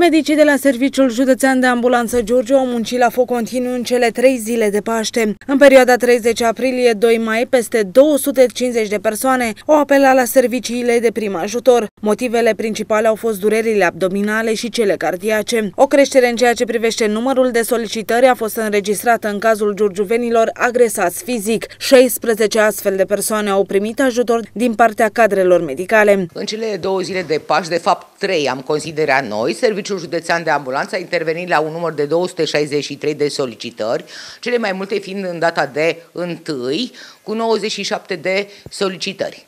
Medicii de la Serviciul Județean de Ambulanță Giurgiu au muncit la foc continuu în cele trei zile de Paște. În perioada 30 aprilie-2 mai, peste 250 de persoane au apelat la serviciile de prim ajutor. Motivele principale au fost durerile abdominale și cele cardiace. O creștere în ceea ce privește numărul de solicitări a fost înregistrată în cazul giurgiuvenilor agresați fizic. 16 astfel de persoane au primit ajutor din partea cadrelor medicale. În cele două zile de Paște, de fapt trei am considerat noi, serviciul Serviciul Județean de Ambulanță a intervenit la un număr de 263 de solicitări, cele mai multe fiind în data de 1, cu 97 de solicitări.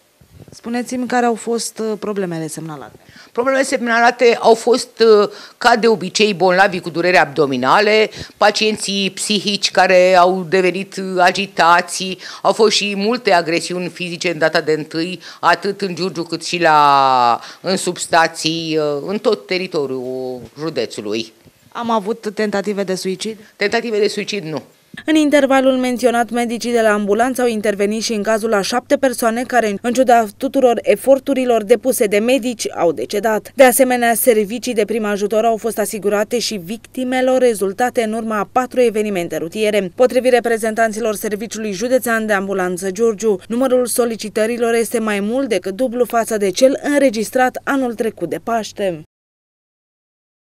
Spuneți-mi care au fost uh, problemele semnalate. Problemele semnalate au fost, uh, ca de obicei, bolnavi cu durere abdominale, pacienții psihici care au devenit uh, agitații, au fost și multe agresiuni fizice în data de întâi, atât în Giurgiu cât și la, în substații, în tot teritoriul județului. Am avut tentative de suicid? Tentative de suicid nu. În intervalul menționat, medicii de la ambulanță au intervenit și în cazul a șapte persoane care, în ciuda tuturor eforturilor depuse de medici, au decedat. De asemenea, servicii de prim ajutor au fost asigurate și victimelor rezultate în urma a patru evenimente rutiere. Potrivit reprezentanților Serviciului Județean de Ambulanță Giurgiu, numărul solicitărilor este mai mult decât dublu față de cel înregistrat anul trecut de Paște.